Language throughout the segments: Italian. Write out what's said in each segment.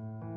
thank you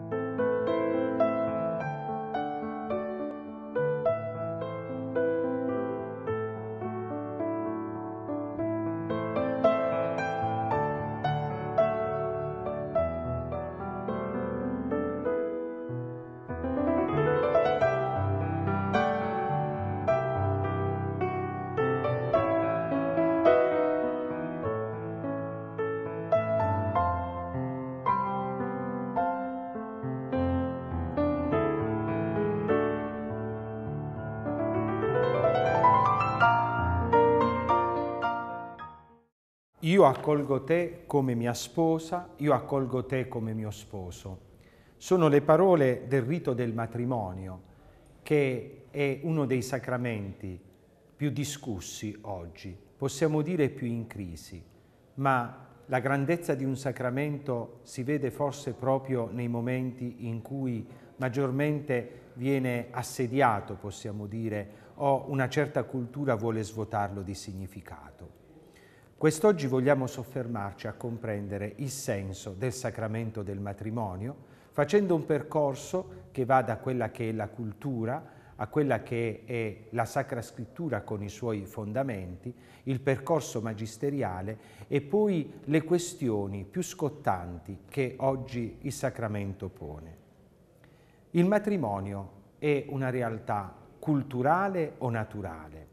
io accolgo te come mia sposa, io accolgo te come mio sposo. Sono le parole del rito del matrimonio, che è uno dei sacramenti più discussi oggi, possiamo dire più in crisi, ma la grandezza di un sacramento si vede forse proprio nei momenti in cui maggiormente viene assediato, possiamo dire, o una certa cultura vuole svuotarlo di significato. Quest'oggi vogliamo soffermarci a comprendere il senso del sacramento del matrimonio facendo un percorso che va da quella che è la cultura a quella che è la Sacra Scrittura con i suoi fondamenti, il percorso magisteriale e poi le questioni più scottanti che oggi il sacramento pone. Il matrimonio è una realtà culturale o naturale?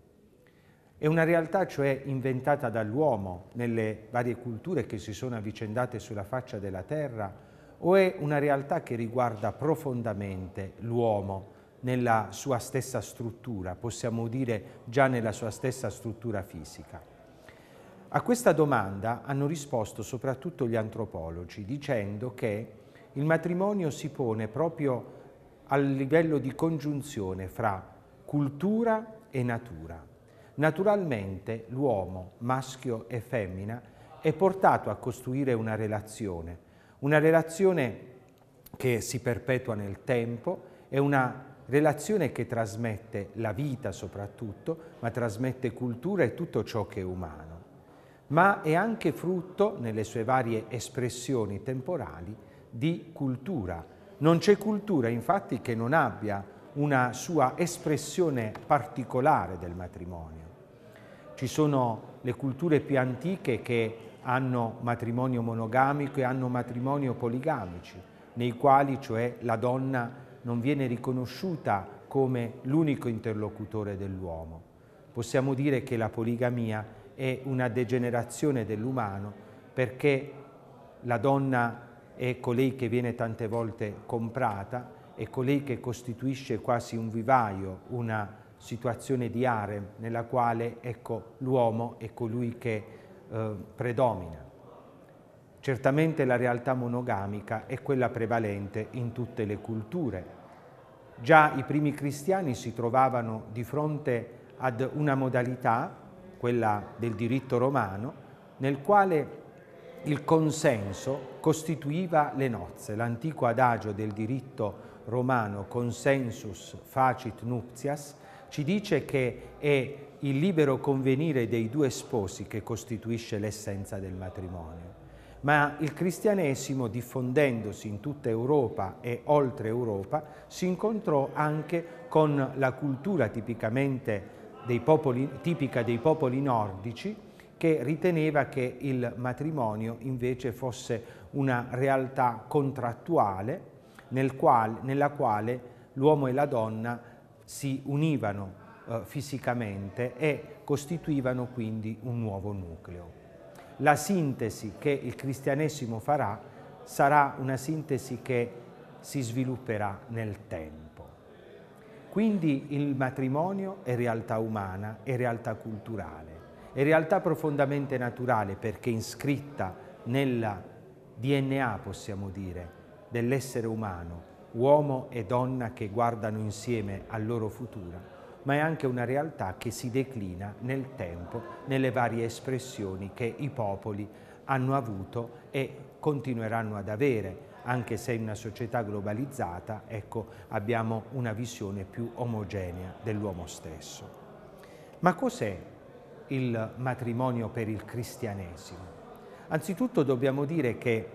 È una realtà cioè inventata dall'uomo nelle varie culture che si sono avvicendate sulla faccia della terra o è una realtà che riguarda profondamente l'uomo nella sua stessa struttura, possiamo dire già nella sua stessa struttura fisica? A questa domanda hanno risposto soprattutto gli antropologi dicendo che il matrimonio si pone proprio a livello di congiunzione fra cultura e natura Naturalmente l'uomo, maschio e femmina, è portato a costruire una relazione, una relazione che si perpetua nel tempo, è una relazione che trasmette la vita soprattutto, ma trasmette cultura e tutto ciò che è umano. Ma è anche frutto, nelle sue varie espressioni temporali, di cultura. Non c'è cultura infatti che non abbia una sua espressione particolare del matrimonio. Ci sono le culture più antiche che hanno matrimonio monogamico e hanno matrimonio poligamici, nei quali cioè la donna non viene riconosciuta come l'unico interlocutore dell'uomo. Possiamo dire che la poligamia è una degenerazione dell'umano perché la donna è colei che viene tante volte comprata, è colei che costituisce quasi un vivaio, una situazione di harem nella quale ecco, l'uomo è colui che eh, predomina. Certamente la realtà monogamica è quella prevalente in tutte le culture. Già i primi cristiani si trovavano di fronte ad una modalità, quella del diritto romano, nel quale il consenso costituiva le nozze. L'antico adagio del diritto romano consensus facit nuptias ci dice che è il libero convenire dei due sposi che costituisce l'essenza del matrimonio. Ma il cristianesimo, diffondendosi in tutta Europa e oltre Europa, si incontrò anche con la cultura dei popoli, tipica dei popoli nordici, che riteneva che il matrimonio invece fosse una realtà contrattuale nel quale, nella quale l'uomo e la donna si univano eh, fisicamente e costituivano quindi un nuovo nucleo. La sintesi che il cristianesimo farà sarà una sintesi che si svilupperà nel tempo. Quindi il matrimonio è realtà umana, è realtà culturale, è realtà profondamente naturale perché iscritta nella DNA, possiamo dire, dell'essere umano uomo e donna che guardano insieme al loro futuro, ma è anche una realtà che si declina nel tempo, nelle varie espressioni che i popoli hanno avuto e continueranno ad avere, anche se in una società globalizzata ecco, abbiamo una visione più omogenea dell'uomo stesso. Ma cos'è il matrimonio per il cristianesimo? Anzitutto dobbiamo dire che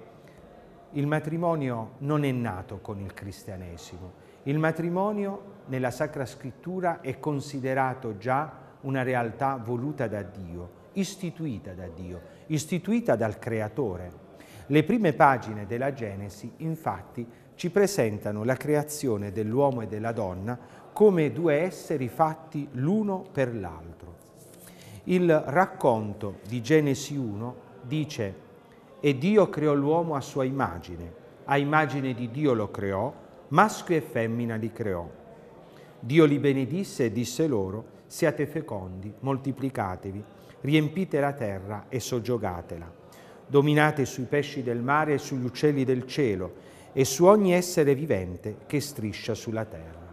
il matrimonio non è nato con il cristianesimo. Il matrimonio nella Sacra Scrittura è considerato già una realtà voluta da Dio, istituita da Dio, istituita dal Creatore. Le prime pagine della Genesi, infatti, ci presentano la creazione dell'uomo e della donna come due esseri fatti l'uno per l'altro. Il racconto di Genesi 1 dice e Dio creò l'uomo a sua immagine, a immagine di Dio lo creò, maschio e femmina li creò. Dio li benedisse e disse loro, siate fecondi, moltiplicatevi, riempite la terra e soggiogatela. Dominate sui pesci del mare e sugli uccelli del cielo e su ogni essere vivente che striscia sulla terra.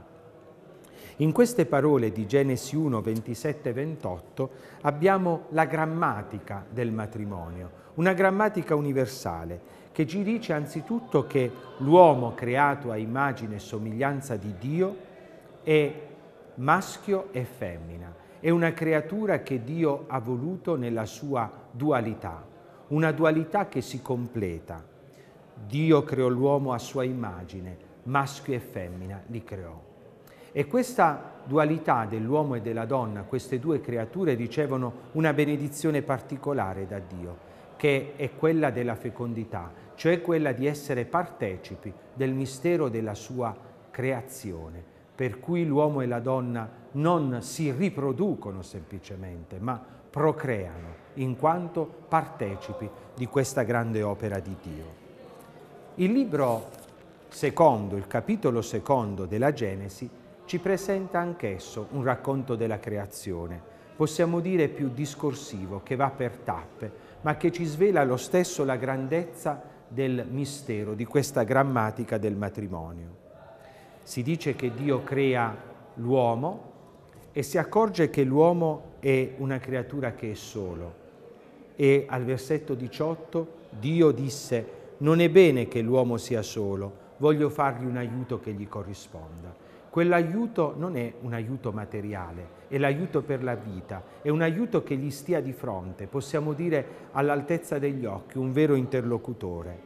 In queste parole di Genesi 1, 27 e 28 abbiamo la grammatica del matrimonio, una grammatica universale che ci dice anzitutto che l'uomo creato a immagine e somiglianza di Dio è maschio e femmina, è una creatura che Dio ha voluto nella sua dualità, una dualità che si completa. Dio creò l'uomo a sua immagine, maschio e femmina li creò. E questa dualità dell'uomo e della donna, queste due creature ricevono una benedizione particolare da Dio, che è quella della fecondità, cioè quella di essere partecipi del mistero della sua creazione, per cui l'uomo e la donna non si riproducono semplicemente, ma procreano in quanto partecipi di questa grande opera di Dio. Il libro secondo, il capitolo secondo della Genesi, ci presenta anch'esso un racconto della creazione, possiamo dire più discorsivo, che va per tappe, ma che ci svela lo stesso la grandezza del mistero, di questa grammatica del matrimonio. Si dice che Dio crea l'uomo e si accorge che l'uomo è una creatura che è solo. E al versetto 18 Dio disse, non è bene che l'uomo sia solo, voglio fargli un aiuto che gli corrisponda. Quell'aiuto non è un aiuto materiale, è l'aiuto per la vita, è un aiuto che gli stia di fronte, possiamo dire all'altezza degli occhi, un vero interlocutore.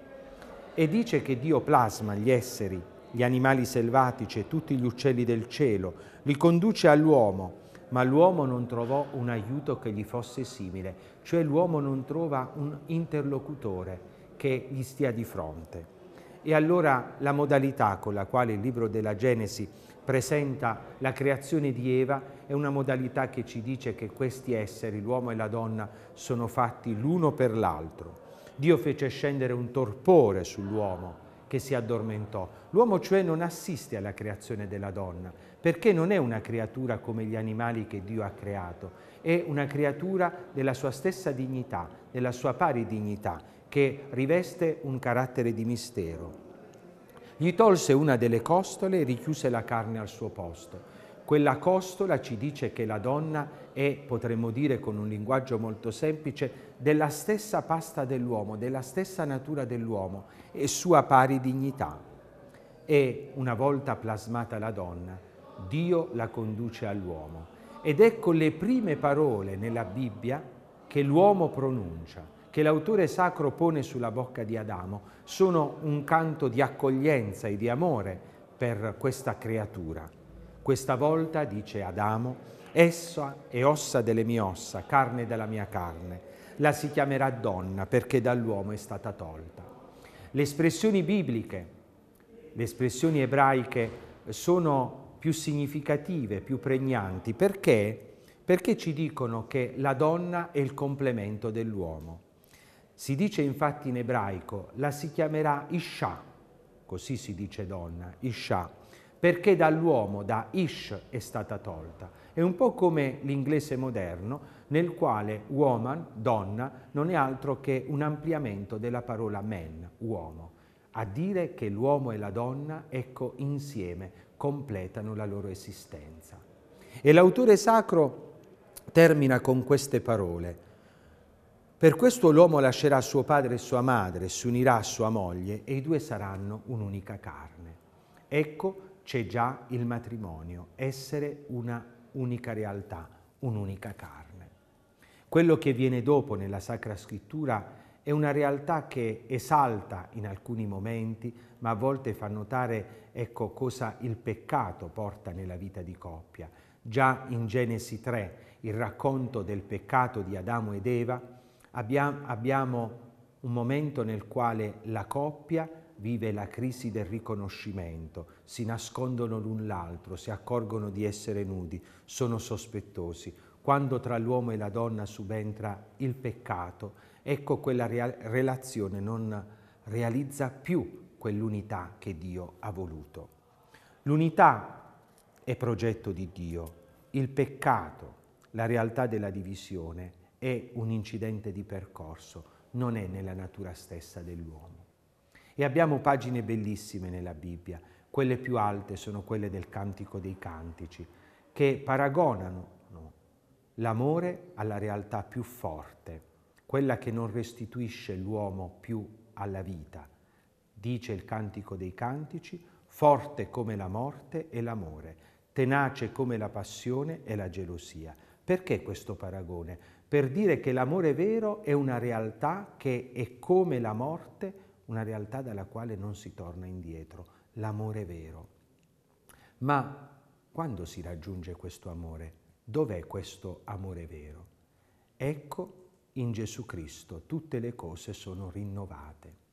E dice che Dio plasma gli esseri, gli animali selvatici e tutti gli uccelli del cielo, li conduce all'uomo, ma l'uomo non trovò un aiuto che gli fosse simile, cioè l'uomo non trova un interlocutore che gli stia di fronte. E allora la modalità con la quale il libro della Genesi presenta la creazione di Eva è una modalità che ci dice che questi esseri, l'uomo e la donna, sono fatti l'uno per l'altro. Dio fece scendere un torpore sull'uomo che si addormentò. L'uomo cioè non assiste alla creazione della donna, perché non è una creatura come gli animali che Dio ha creato, è una creatura della sua stessa dignità, della sua pari dignità, che riveste un carattere di mistero. Gli tolse una delle costole e richiuse la carne al suo posto. Quella costola ci dice che la donna è, potremmo dire con un linguaggio molto semplice, della stessa pasta dell'uomo, della stessa natura dell'uomo e sua pari dignità. E una volta plasmata la donna, Dio la conduce all'uomo. Ed ecco le prime parole nella Bibbia che l'uomo pronuncia che l'autore sacro pone sulla bocca di Adamo sono un canto di accoglienza e di amore per questa creatura. Questa volta, dice Adamo, essa è ossa delle mie ossa, carne della mia carne. La si chiamerà donna perché dall'uomo è stata tolta. Le espressioni bibliche, le espressioni ebraiche sono più significative, più pregnanti. Perché? Perché ci dicono che la donna è il complemento dell'uomo. Si dice infatti in ebraico, la si chiamerà Isha, così si dice donna, Isha, perché dall'uomo, da Ish, è stata tolta. È un po' come l'inglese moderno, nel quale woman, donna, non è altro che un ampliamento della parola man, uomo. A dire che l'uomo e la donna, ecco, insieme completano la loro esistenza. E l'autore sacro termina con queste parole. Per questo l'uomo lascerà suo padre e sua madre, si unirà a sua moglie e i due saranno un'unica carne. Ecco c'è già il matrimonio, essere una unica realtà, un'unica carne. Quello che viene dopo nella Sacra Scrittura è una realtà che esalta in alcuni momenti, ma a volte fa notare ecco, cosa il peccato porta nella vita di coppia. Già in Genesi 3, il racconto del peccato di Adamo ed Eva, Abbiamo un momento nel quale la coppia vive la crisi del riconoscimento, si nascondono l'un l'altro, si accorgono di essere nudi, sono sospettosi. Quando tra l'uomo e la donna subentra il peccato, ecco quella relazione non realizza più quell'unità che Dio ha voluto. L'unità è progetto di Dio, il peccato, la realtà della divisione, è un incidente di percorso, non è nella natura stessa dell'uomo. E abbiamo pagine bellissime nella Bibbia, quelle più alte sono quelle del Cantico dei Cantici, che paragonano no, l'amore alla realtà più forte, quella che non restituisce l'uomo più alla vita. Dice il Cantico dei Cantici, forte come la morte è l'amore, tenace come la passione è la gelosia. Perché questo paragone? per dire che l'amore vero è una realtà che è come la morte, una realtà dalla quale non si torna indietro, l'amore vero. Ma quando si raggiunge questo amore? Dov'è questo amore vero? Ecco, in Gesù Cristo tutte le cose sono rinnovate.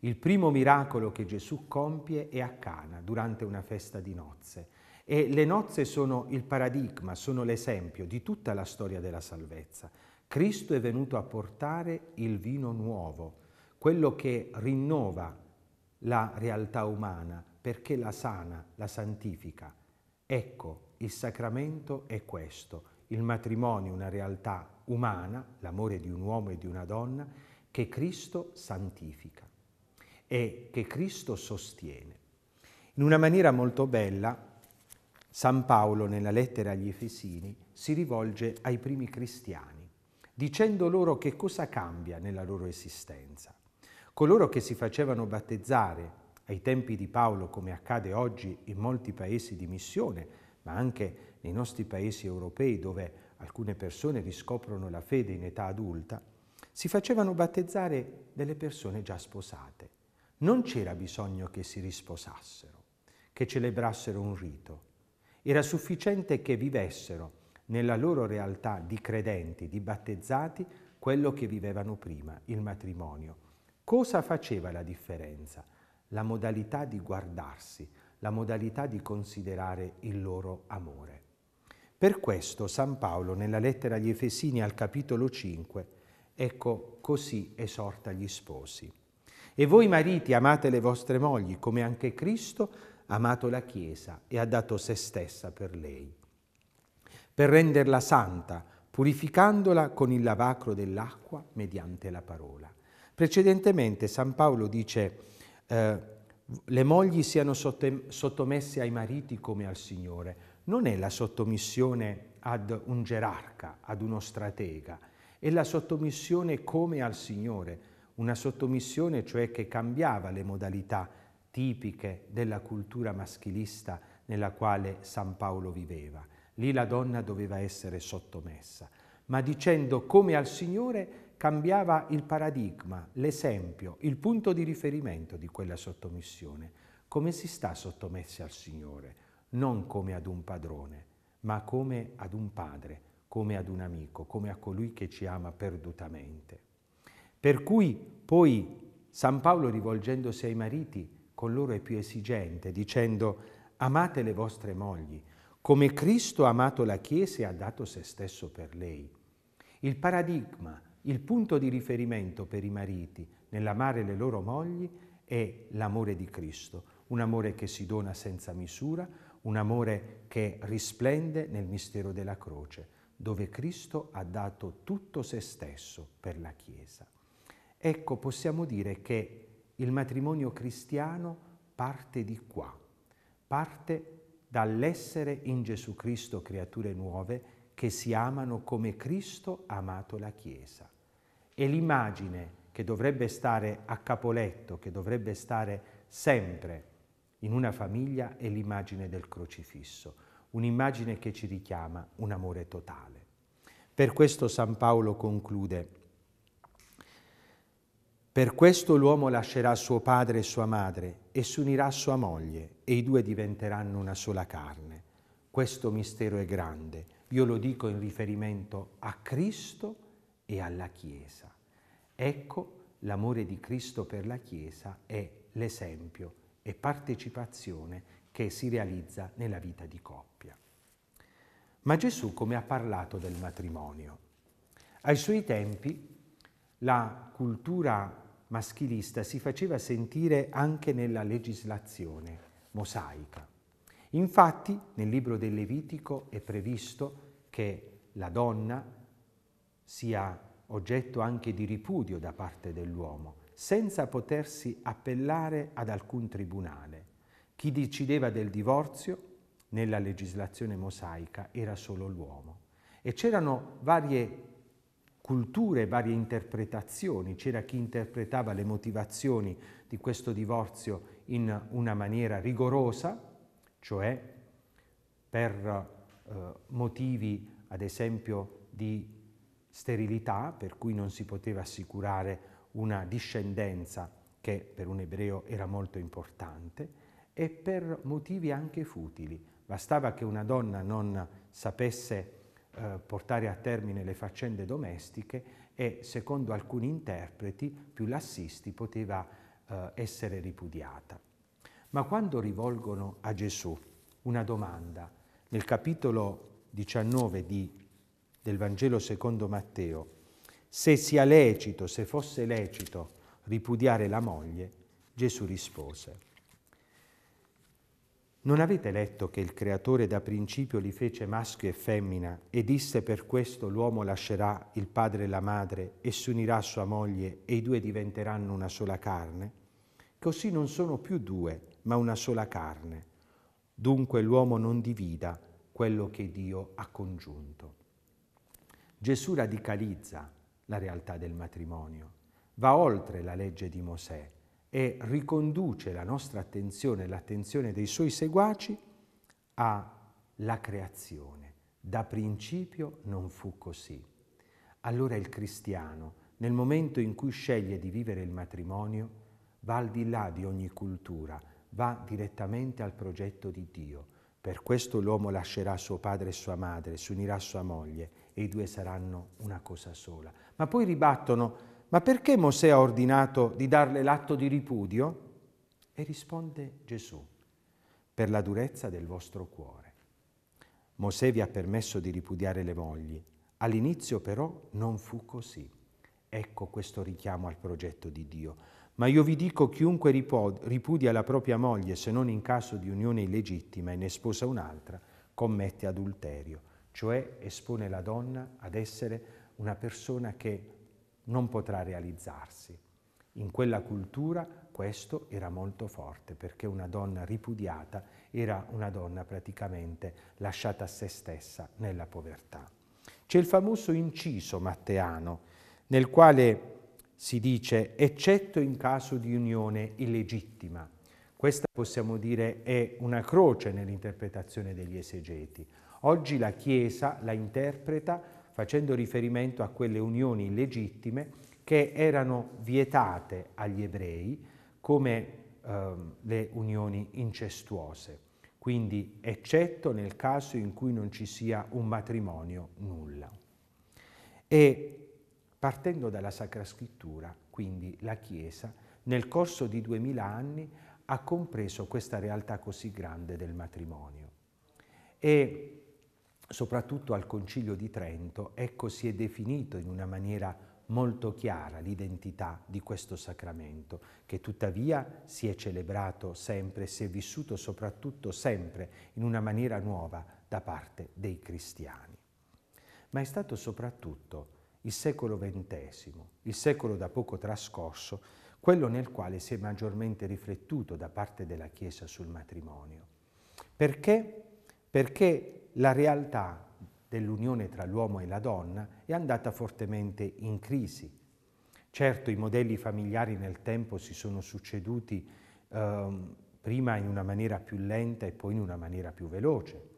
Il primo miracolo che Gesù compie è a Cana, durante una festa di nozze. E le nozze sono il paradigma, sono l'esempio di tutta la storia della salvezza. Cristo è venuto a portare il vino nuovo, quello che rinnova la realtà umana perché la sana, la santifica. Ecco, il sacramento è questo, il matrimonio una realtà umana, l'amore di un uomo e di una donna, che Cristo santifica e che Cristo sostiene. In una maniera molto bella, San Paolo nella lettera agli Efesini si rivolge ai primi cristiani, dicendo loro che cosa cambia nella loro esistenza. Coloro che si facevano battezzare ai tempi di Paolo, come accade oggi in molti paesi di missione, ma anche nei nostri paesi europei dove alcune persone riscoprono la fede in età adulta, si facevano battezzare delle persone già sposate. Non c'era bisogno che si risposassero, che celebrassero un rito, era sufficiente che vivessero nella loro realtà di credenti, di battezzati, quello che vivevano prima, il matrimonio. Cosa faceva la differenza? La modalità di guardarsi, la modalità di considerare il loro amore. Per questo San Paolo nella lettera agli Efesini al capitolo 5, ecco così esorta gli sposi. E voi mariti amate le vostre mogli come anche Cristo amato la Chiesa e ha dato se stessa per lei, per renderla santa, purificandola con il lavacro dell'acqua mediante la parola. Precedentemente San Paolo dice eh, le mogli siano sottomesse ai mariti come al Signore. Non è la sottomissione ad un gerarca, ad uno stratega, è la sottomissione come al Signore, una sottomissione cioè che cambiava le modalità tipiche della cultura maschilista nella quale San Paolo viveva. Lì la donna doveva essere sottomessa, ma dicendo come al Signore cambiava il paradigma, l'esempio, il punto di riferimento di quella sottomissione. Come si sta sottomessi al Signore? Non come ad un padrone, ma come ad un padre, come ad un amico, come a colui che ci ama perdutamente. Per cui poi San Paolo, rivolgendosi ai mariti, con loro è più esigente, dicendo amate le vostre mogli, come Cristo ha amato la Chiesa e ha dato se stesso per lei. Il paradigma, il punto di riferimento per i mariti nell'amare le loro mogli è l'amore di Cristo, un amore che si dona senza misura, un amore che risplende nel mistero della croce, dove Cristo ha dato tutto se stesso per la Chiesa. Ecco, possiamo dire che il matrimonio cristiano parte di qua, parte dall'essere in Gesù Cristo creature nuove che si amano come Cristo ha amato la Chiesa. E l'immagine che dovrebbe stare a capoletto, che dovrebbe stare sempre in una famiglia, è l'immagine del crocifisso, un'immagine che ci richiama un amore totale. Per questo San Paolo conclude per questo l'uomo lascerà suo padre e sua madre e si unirà a sua moglie e i due diventeranno una sola carne. Questo mistero è grande. Io lo dico in riferimento a Cristo e alla Chiesa. Ecco, l'amore di Cristo per la Chiesa è l'esempio e partecipazione che si realizza nella vita di coppia. Ma Gesù come ha parlato del matrimonio? Ai suoi tempi la cultura maschilista si faceva sentire anche nella legislazione mosaica. Infatti nel libro del Levitico è previsto che la donna sia oggetto anche di ripudio da parte dell'uomo, senza potersi appellare ad alcun tribunale. Chi decideva del divorzio nella legislazione mosaica era solo l'uomo e c'erano varie culture, varie interpretazioni. C'era chi interpretava le motivazioni di questo divorzio in una maniera rigorosa, cioè per eh, motivi, ad esempio, di sterilità, per cui non si poteva assicurare una discendenza che per un ebreo era molto importante, e per motivi anche futili. Bastava che una donna non sapesse eh, portare a termine le faccende domestiche e, secondo alcuni interpreti, più lassisti poteva eh, essere ripudiata. Ma quando rivolgono a Gesù una domanda, nel capitolo 19 di, del Vangelo secondo Matteo, se sia lecito, se fosse lecito ripudiare la moglie, Gesù rispose, non avete letto che il Creatore da principio li fece maschio e femmina e disse per questo l'uomo lascerà il padre e la madre e si unirà a sua moglie e i due diventeranno una sola carne? Così non sono più due, ma una sola carne. Dunque l'uomo non divida quello che Dio ha congiunto. Gesù radicalizza la realtà del matrimonio, va oltre la legge di Mosè e riconduce la nostra attenzione, l'attenzione dei suoi seguaci, alla creazione. Da principio non fu così. Allora il cristiano, nel momento in cui sceglie di vivere il matrimonio, va al di là di ogni cultura, va direttamente al progetto di Dio. Per questo l'uomo lascerà suo padre e sua madre, si unirà a sua moglie e i due saranno una cosa sola. Ma poi ribattono ma perché Mosè ha ordinato di darle l'atto di ripudio? E risponde Gesù, per la durezza del vostro cuore. Mosè vi ha permesso di ripudiare le mogli. All'inizio però non fu così. Ecco questo richiamo al progetto di Dio. Ma io vi dico, chiunque ripudia la propria moglie, se non in caso di unione illegittima e ne sposa un'altra, commette adulterio, cioè espone la donna ad essere una persona che non potrà realizzarsi. In quella cultura questo era molto forte perché una donna ripudiata era una donna praticamente lasciata a se stessa nella povertà. C'è il famoso inciso matteano nel quale si dice eccetto in caso di unione illegittima. Questa possiamo dire è una croce nell'interpretazione degli esegeti. Oggi la Chiesa la interpreta facendo riferimento a quelle unioni illegittime che erano vietate agli ebrei come eh, le unioni incestuose, quindi eccetto nel caso in cui non ci sia un matrimonio nulla. E partendo dalla Sacra Scrittura, quindi la Chiesa, nel corso di duemila anni ha compreso questa realtà così grande del matrimonio. E soprattutto al Concilio di Trento, ecco si è definito in una maniera molto chiara l'identità di questo sacramento, che tuttavia si è celebrato sempre, si è vissuto soprattutto sempre in una maniera nuova da parte dei cristiani. Ma è stato soprattutto il secolo XX, il secolo da poco trascorso, quello nel quale si è maggiormente riflettuto da parte della Chiesa sul matrimonio. Perché? Perché la realtà dell'unione tra l'uomo e la donna è andata fortemente in crisi. Certo i modelli familiari nel tempo si sono succeduti eh, prima in una maniera più lenta e poi in una maniera più veloce.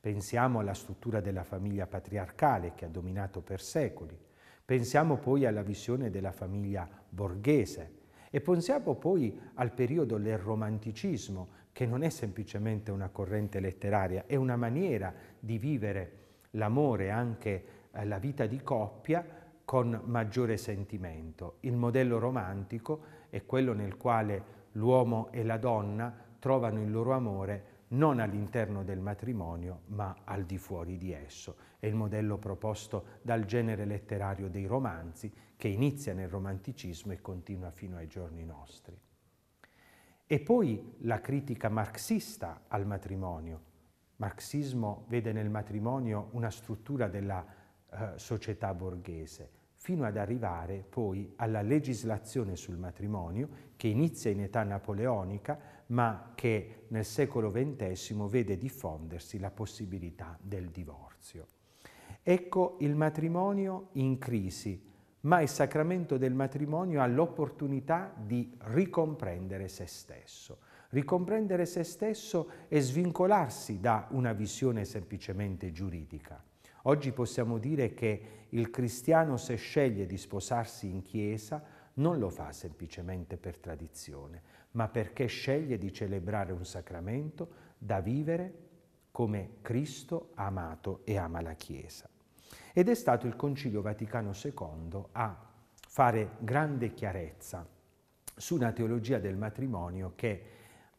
Pensiamo alla struttura della famiglia patriarcale che ha dominato per secoli, pensiamo poi alla visione della famiglia borghese e pensiamo poi al periodo del romanticismo che non è semplicemente una corrente letteraria, è una maniera di vivere l'amore, anche eh, la vita di coppia, con maggiore sentimento. Il modello romantico è quello nel quale l'uomo e la donna trovano il loro amore non all'interno del matrimonio, ma al di fuori di esso. È il modello proposto dal genere letterario dei romanzi, che inizia nel romanticismo e continua fino ai giorni nostri. E poi la critica marxista al matrimonio. Marxismo vede nel matrimonio una struttura della eh, società borghese, fino ad arrivare poi alla legislazione sul matrimonio che inizia in età napoleonica ma che nel secolo XX vede diffondersi la possibilità del divorzio. Ecco il matrimonio in crisi, ma il sacramento del matrimonio ha l'opportunità di ricomprendere se stesso. Ricomprendere se stesso e svincolarsi da una visione semplicemente giuridica. Oggi possiamo dire che il cristiano se sceglie di sposarsi in chiesa non lo fa semplicemente per tradizione, ma perché sceglie di celebrare un sacramento da vivere come Cristo ha amato e ama la Chiesa ed è stato il Concilio Vaticano II a fare grande chiarezza su una teologia del matrimonio che eh,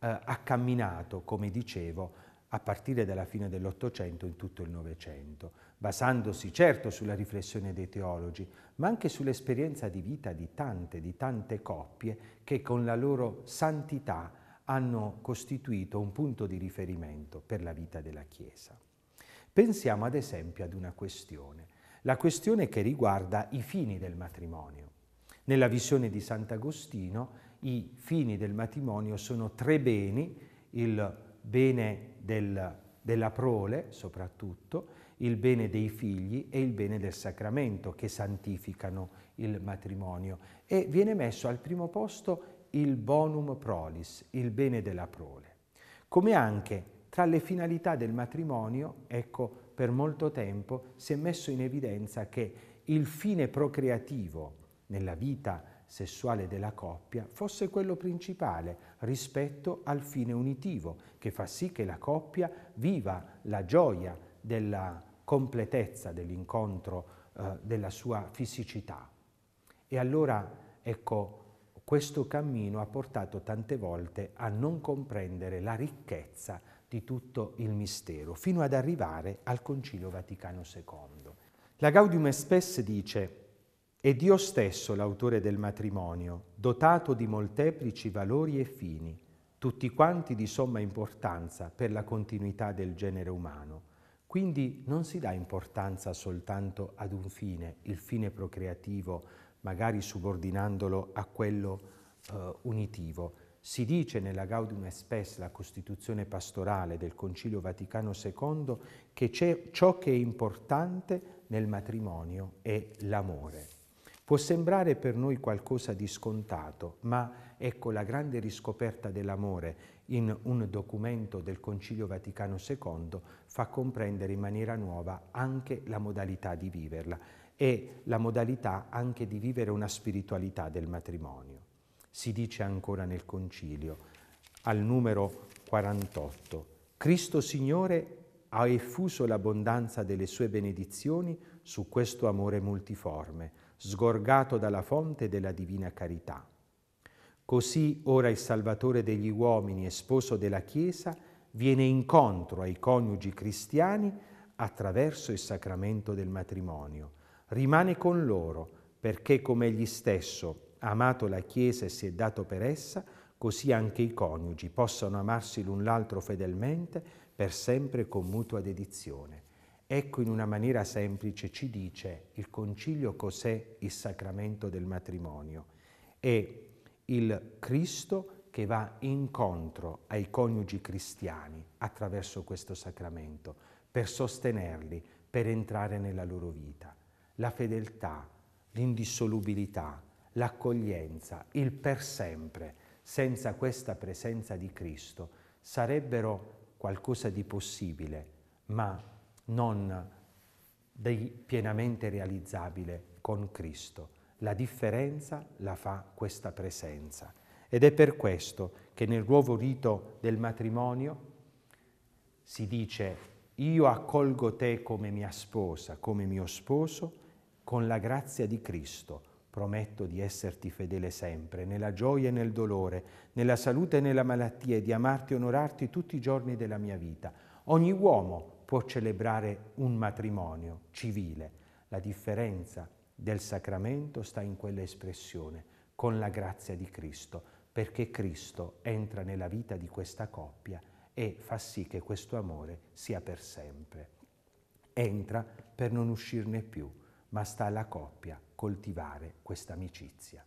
ha camminato, come dicevo, a partire dalla fine dell'Ottocento in tutto il Novecento, basandosi certo sulla riflessione dei teologi, ma anche sull'esperienza di vita di tante, di tante coppie che con la loro santità hanno costituito un punto di riferimento per la vita della Chiesa. Pensiamo ad esempio ad una questione, la questione che riguarda i fini del matrimonio. Nella visione di Sant'Agostino i fini del matrimonio sono tre beni, il bene del, della prole soprattutto, il bene dei figli e il bene del sacramento che santificano il matrimonio e viene messo al primo posto il bonum prolis, il bene della prole, come anche tra le finalità del matrimonio, ecco, per molto tempo si è messo in evidenza che il fine procreativo nella vita sessuale della coppia fosse quello principale rispetto al fine unitivo, che fa sì che la coppia viva la gioia della completezza dell'incontro eh, della sua fisicità. E allora, ecco, questo cammino ha portato tante volte a non comprendere la ricchezza di tutto il mistero, fino ad arrivare al Concilio Vaticano II. La Gaudium Espes dice «È Dio stesso l'autore del matrimonio, dotato di molteplici valori e fini, tutti quanti di somma importanza per la continuità del genere umano. Quindi non si dà importanza soltanto ad un fine, il fine procreativo, magari subordinandolo a quello eh, unitivo, si dice nella Gaudium et la Costituzione pastorale del Concilio Vaticano II, che ciò che è importante nel matrimonio è l'amore. Può sembrare per noi qualcosa di scontato, ma ecco la grande riscoperta dell'amore in un documento del Concilio Vaticano II fa comprendere in maniera nuova anche la modalità di viverla e la modalità anche di vivere una spiritualità del matrimonio si dice ancora nel concilio, al numero 48. Cristo Signore ha effuso l'abbondanza delle sue benedizioni su questo amore multiforme, sgorgato dalla fonte della divina carità. Così ora il Salvatore degli uomini e sposo della Chiesa viene incontro ai coniugi cristiani attraverso il sacramento del matrimonio. Rimane con loro perché come egli stesso amato la Chiesa e si è dato per essa, così anche i coniugi possano amarsi l'un l'altro fedelmente per sempre con mutua dedizione. Ecco in una maniera semplice ci dice il concilio cos'è il sacramento del matrimonio. È il Cristo che va incontro ai coniugi cristiani attraverso questo sacramento, per sostenerli, per entrare nella loro vita. La fedeltà, l'indissolubilità, l'accoglienza, il per sempre, senza questa presenza di Cristo, sarebbero qualcosa di possibile, ma non pienamente realizzabile con Cristo. La differenza la fa questa presenza. Ed è per questo che nel nuovo rito del matrimonio si dice io accolgo te come mia sposa, come mio sposo, con la grazia di Cristo, Prometto di esserti fedele sempre, nella gioia e nel dolore, nella salute e nella malattia, e di amarti e onorarti tutti i giorni della mia vita. Ogni uomo può celebrare un matrimonio civile. La differenza del sacramento sta in quell'espressione, con la grazia di Cristo, perché Cristo entra nella vita di questa coppia e fa sì che questo amore sia per sempre. Entra per non uscirne più ma sta alla coppia coltivare questa amicizia.